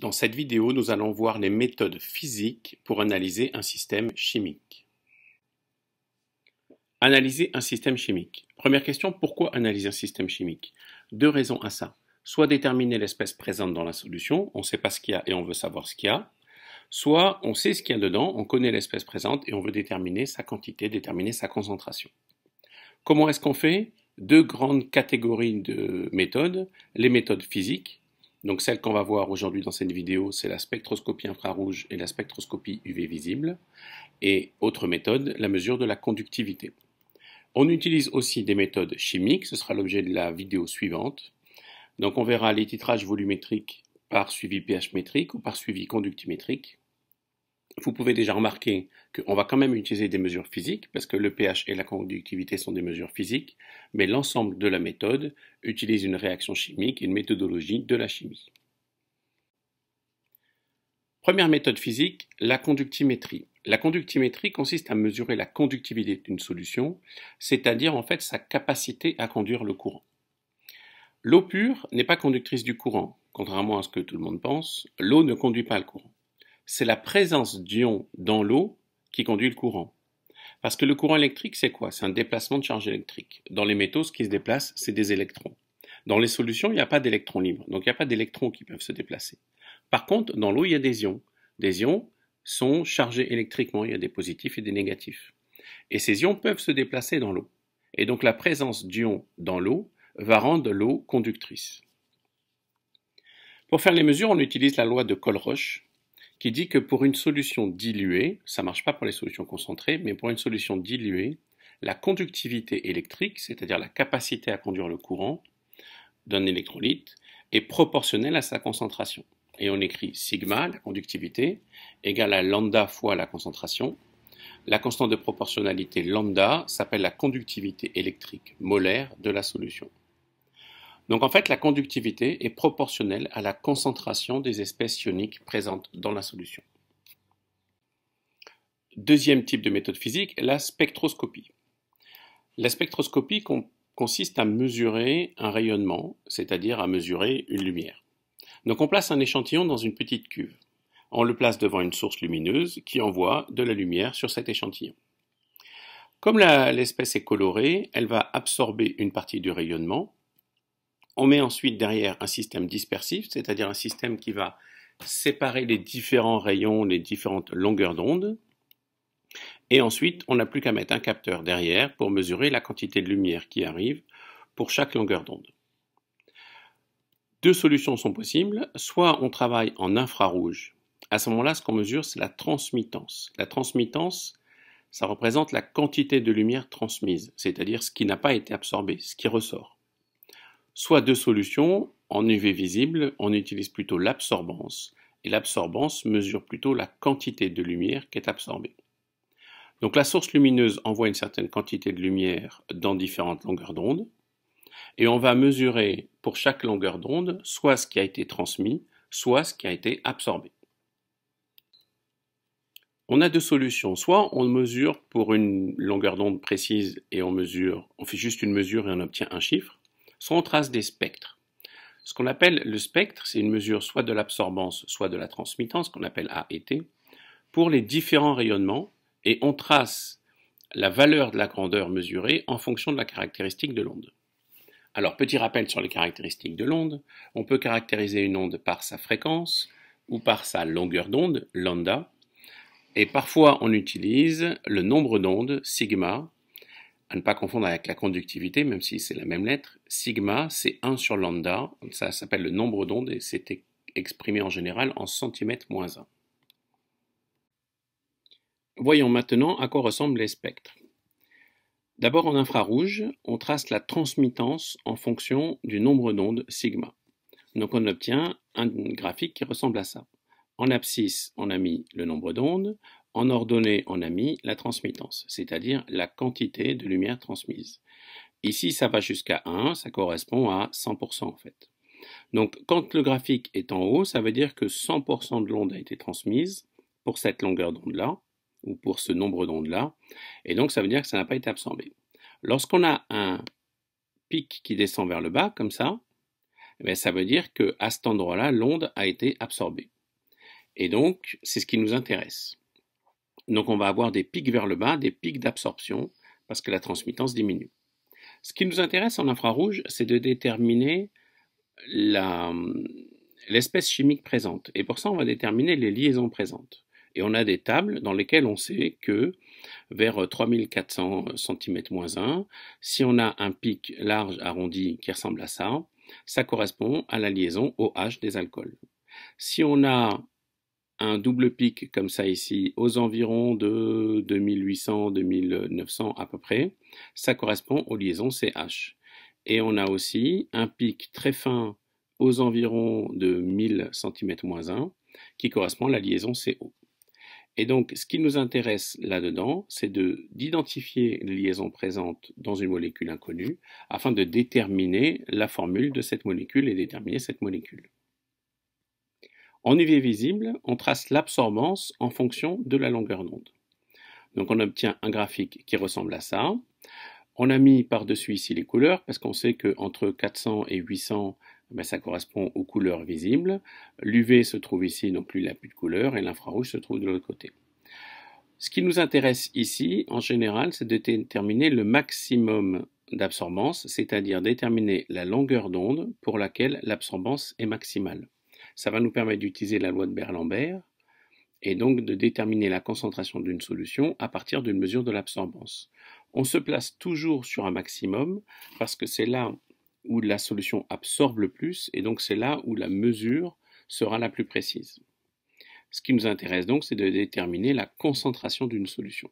Dans cette vidéo, nous allons voir les méthodes physiques pour analyser un système chimique. Analyser un système chimique. Première question, pourquoi analyser un système chimique Deux raisons à ça. Soit déterminer l'espèce présente dans la solution, on ne sait pas ce qu'il y a et on veut savoir ce qu'il y a. Soit on sait ce qu'il y a dedans, on connaît l'espèce présente et on veut déterminer sa quantité, déterminer sa concentration. Comment est-ce qu'on fait Deux grandes catégories de méthodes. Les méthodes physiques, donc celle qu'on va voir aujourd'hui dans cette vidéo, c'est la spectroscopie infrarouge et la spectroscopie UV visible, et autre méthode, la mesure de la conductivité. On utilise aussi des méthodes chimiques, ce sera l'objet de la vidéo suivante. Donc on verra les titrages volumétriques par suivi pH métrique ou par suivi conductimétrique. Vous pouvez déjà remarquer qu'on va quand même utiliser des mesures physiques, parce que le pH et la conductivité sont des mesures physiques, mais l'ensemble de la méthode utilise une réaction chimique, une méthodologie de la chimie. Première méthode physique, la conductimétrie. La conductimétrie consiste à mesurer la conductivité d'une solution, c'est-à-dire en fait sa capacité à conduire le courant. L'eau pure n'est pas conductrice du courant, contrairement à ce que tout le monde pense, l'eau ne conduit pas le courant. C'est la présence d'ions dans l'eau qui conduit le courant. Parce que le courant électrique, c'est quoi C'est un déplacement de charge électrique. Dans les métaux, ce qui se déplace, c'est des électrons. Dans les solutions, il n'y a pas d'électrons libres, donc il n'y a pas d'électrons qui peuvent se déplacer. Par contre, dans l'eau, il y a des ions. Des ions sont chargés électriquement, il y a des positifs et des négatifs. Et ces ions peuvent se déplacer dans l'eau. Et donc la présence d'ions dans l'eau va rendre l'eau conductrice. Pour faire les mesures, on utilise la loi de Colroche, qui dit que pour une solution diluée, ça ne marche pas pour les solutions concentrées, mais pour une solution diluée, la conductivité électrique, c'est-à-dire la capacité à conduire le courant d'un électrolyte, est proportionnelle à sa concentration. Et on écrit sigma, la conductivité, égale à lambda fois la concentration. La constante de proportionnalité lambda s'appelle la conductivité électrique molaire de la solution. Donc en fait, la conductivité est proportionnelle à la concentration des espèces ioniques présentes dans la solution. Deuxième type de méthode physique, la spectroscopie. La spectroscopie consiste à mesurer un rayonnement, c'est-à-dire à mesurer une lumière. Donc on place un échantillon dans une petite cuve. On le place devant une source lumineuse qui envoie de la lumière sur cet échantillon. Comme l'espèce est colorée, elle va absorber une partie du rayonnement on met ensuite derrière un système dispersif, c'est-à-dire un système qui va séparer les différents rayons, les différentes longueurs d'onde. Et ensuite, on n'a plus qu'à mettre un capteur derrière pour mesurer la quantité de lumière qui arrive pour chaque longueur d'onde. Deux solutions sont possibles. Soit on travaille en infrarouge. À ce moment-là, ce qu'on mesure, c'est la transmittance. La transmittance, ça représente la quantité de lumière transmise, c'est-à-dire ce qui n'a pas été absorbé, ce qui ressort. Soit deux solutions, en UV visible, on utilise plutôt l'absorbance, et l'absorbance mesure plutôt la quantité de lumière qui est absorbée. Donc la source lumineuse envoie une certaine quantité de lumière dans différentes longueurs d'onde, et on va mesurer pour chaque longueur d'onde soit ce qui a été transmis, soit ce qui a été absorbé. On a deux solutions. Soit on mesure pour une longueur d'onde précise et on mesure, on fait juste une mesure et on obtient un chiffre, on trace des spectres. Ce qu'on appelle le spectre, c'est une mesure soit de l'absorbance, soit de la transmittance, qu'on appelle A et T, pour les différents rayonnements, et on trace la valeur de la grandeur mesurée en fonction de la caractéristique de l'onde. Alors, petit rappel sur les caractéristiques de l'onde, on peut caractériser une onde par sa fréquence ou par sa longueur d'onde, lambda, et parfois on utilise le nombre d'ondes, sigma, à ne pas confondre avec la conductivité, même si c'est la même lettre, sigma, c'est 1 sur lambda, ça s'appelle le nombre d'ondes et c'est exprimé en général en centimètres moins 1. Voyons maintenant à quoi ressemblent les spectres. D'abord en infrarouge, on trace la transmittance en fonction du nombre d'ondes sigma. Donc on obtient un graphique qui ressemble à ça. En abscisse, on a mis le nombre d'ondes. En ordonnée, on a mis la transmittance, c'est-à-dire la quantité de lumière transmise. Ici, ça va jusqu'à 1, ça correspond à 100% en fait. Donc quand le graphique est en haut, ça veut dire que 100% de l'onde a été transmise pour cette longueur d'onde-là, ou pour ce nombre d'ondes-là, et donc ça veut dire que ça n'a pas été absorbé. Lorsqu'on a un pic qui descend vers le bas, comme ça, eh ça veut dire qu'à cet endroit-là, l'onde a été absorbée. Et donc, c'est ce qui nous intéresse. Donc on va avoir des pics vers le bas, des pics d'absorption, parce que la transmittance diminue. Ce qui nous intéresse en infrarouge, c'est de déterminer l'espèce chimique présente. Et pour ça, on va déterminer les liaisons présentes. Et on a des tables dans lesquelles on sait que vers 3400 cm-1, si on a un pic large arrondi qui ressemble à ça, ça correspond à la liaison OH des alcools. Si on a un double pic comme ça ici aux environs de 2800-2900 à peu près, ça correspond aux liaisons CH. Et on a aussi un pic très fin aux environs de 1000 cm-1 qui correspond à la liaison CO. Et donc ce qui nous intéresse là-dedans, c'est d'identifier les liaisons présentes dans une molécule inconnue afin de déterminer la formule de cette molécule et déterminer cette molécule. En UV visible, on trace l'absorbance en fonction de la longueur d'onde. Donc on obtient un graphique qui ressemble à ça. On a mis par-dessus ici les couleurs parce qu'on sait qu'entre 400 et 800, ben, ça correspond aux couleurs visibles. L'UV se trouve ici, donc lui, il n'a plus de couleur, et l'infrarouge se trouve de l'autre côté. Ce qui nous intéresse ici, en général, c'est de déterminer le maximum d'absorbance, c'est-à-dire déterminer la longueur d'onde pour laquelle l'absorbance est maximale. Ça va nous permettre d'utiliser la loi de Berlambert et donc de déterminer la concentration d'une solution à partir d'une mesure de l'absorbance. On se place toujours sur un maximum parce que c'est là où la solution absorbe le plus et donc c'est là où la mesure sera la plus précise. Ce qui nous intéresse donc, c'est de déterminer la concentration d'une solution.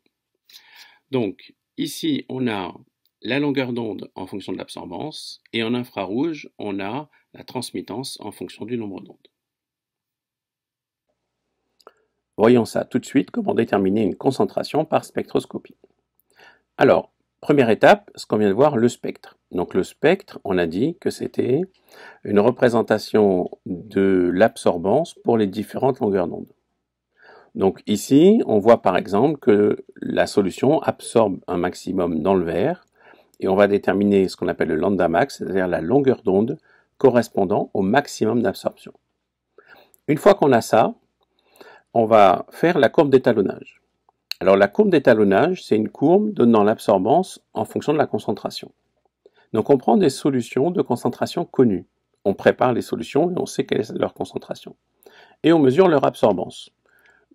Donc, ici, on a la longueur d'onde en fonction de l'absorbance, et en infrarouge, on a la transmittance en fonction du nombre d'ondes. Voyons ça tout de suite, comment déterminer une concentration par spectroscopie. Alors, première étape, ce qu'on vient de voir, le spectre. Donc le spectre, on a dit que c'était une représentation de l'absorbance pour les différentes longueurs d'onde. Donc ici, on voit par exemple que la solution absorbe un maximum dans le verre et on va déterminer ce qu'on appelle le lambda max, c'est-à-dire la longueur d'onde correspondant au maximum d'absorption. Une fois qu'on a ça, on va faire la courbe d'étalonnage. Alors la courbe d'étalonnage, c'est une courbe donnant l'absorbance en fonction de la concentration. Donc on prend des solutions de concentration connues. On prépare les solutions et on sait quelle est leur concentration. Et on mesure leur absorbance.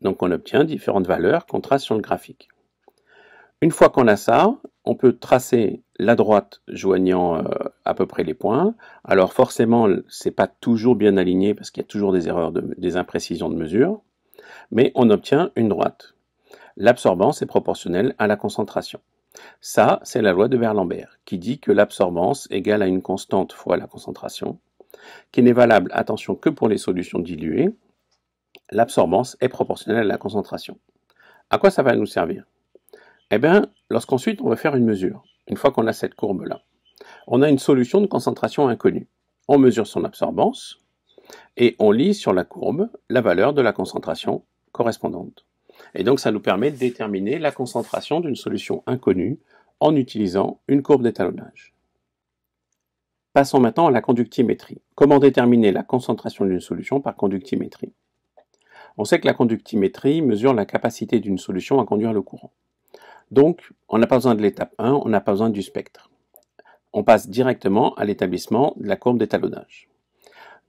Donc on obtient différentes valeurs qu'on trace sur le graphique. Une fois qu'on a ça, on peut tracer la droite joignant euh, à peu près les points. Alors forcément, n'est pas toujours bien aligné parce qu'il y a toujours des erreurs, des imprécisions de mesure mais on obtient une droite. L'absorbance est proportionnelle à la concentration. Ça, c'est la loi de Berlambert, qui dit que l'absorbance égale à une constante fois la concentration, qui n'est valable, attention, que pour les solutions diluées. L'absorbance est proportionnelle à la concentration. À quoi ça va nous servir Eh bien, lorsqu'ensuite on va faire une mesure, une fois qu'on a cette courbe-là, on a une solution de concentration inconnue. On mesure son absorbance, et on lit sur la courbe la valeur de la concentration correspondante. Et donc ça nous permet de déterminer la concentration d'une solution inconnue en utilisant une courbe d'étalonnage. Passons maintenant à la conductimétrie. Comment déterminer la concentration d'une solution par conductimétrie On sait que la conductimétrie mesure la capacité d'une solution à conduire le courant. Donc, on n'a pas besoin de l'étape 1, on n'a pas besoin du spectre. On passe directement à l'établissement de la courbe d'étalonnage.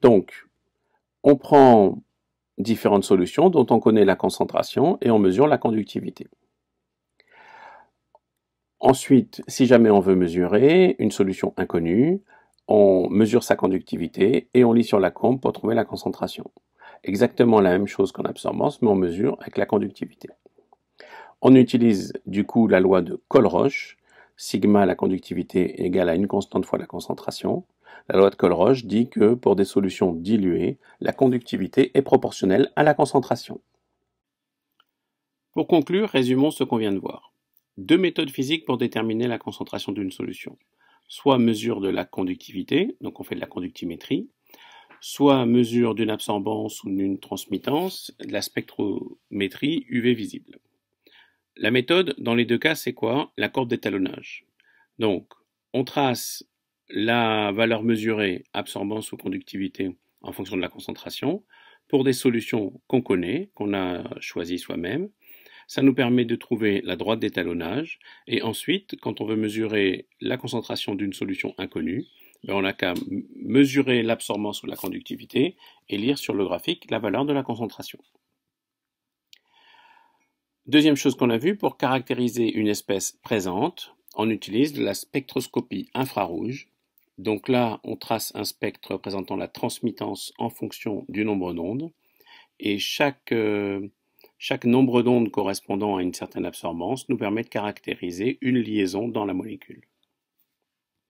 Donc, on prend différentes solutions dont on connaît la concentration et on mesure la conductivité. Ensuite, si jamais on veut mesurer une solution inconnue, on mesure sa conductivité et on lit sur la combe pour trouver la concentration. Exactement la même chose qu'en absorbance, mais on mesure avec la conductivité. On utilise du coup la loi de Colroche, sigma la conductivité égale à une constante fois la concentration, la loi de Colroche dit que pour des solutions diluées, la conductivité est proportionnelle à la concentration. Pour conclure, résumons ce qu'on vient de voir. Deux méthodes physiques pour déterminer la concentration d'une solution. Soit mesure de la conductivité, donc on fait de la conductimétrie, soit mesure d'une absorbance ou d'une transmittance, de la spectrométrie UV visible. La méthode, dans les deux cas, c'est quoi La courbe d'étalonnage. Donc, on trace la valeur mesurée absorbance ou conductivité en fonction de la concentration pour des solutions qu'on connaît, qu'on a choisies soi-même. Ça nous permet de trouver la droite d'étalonnage et ensuite, quand on veut mesurer la concentration d'une solution inconnue, ben, on n'a qu'à mesurer l'absorbance ou la conductivité et lire sur le graphique la valeur de la concentration. Deuxième chose qu'on a vue, pour caractériser une espèce présente, on utilise la spectroscopie infrarouge donc là, on trace un spectre représentant la transmittance en fonction du nombre d'ondes. Et euh, chaque, nombre d'ondes correspondant à une certaine absorbance nous permet de caractériser une liaison dans la molécule.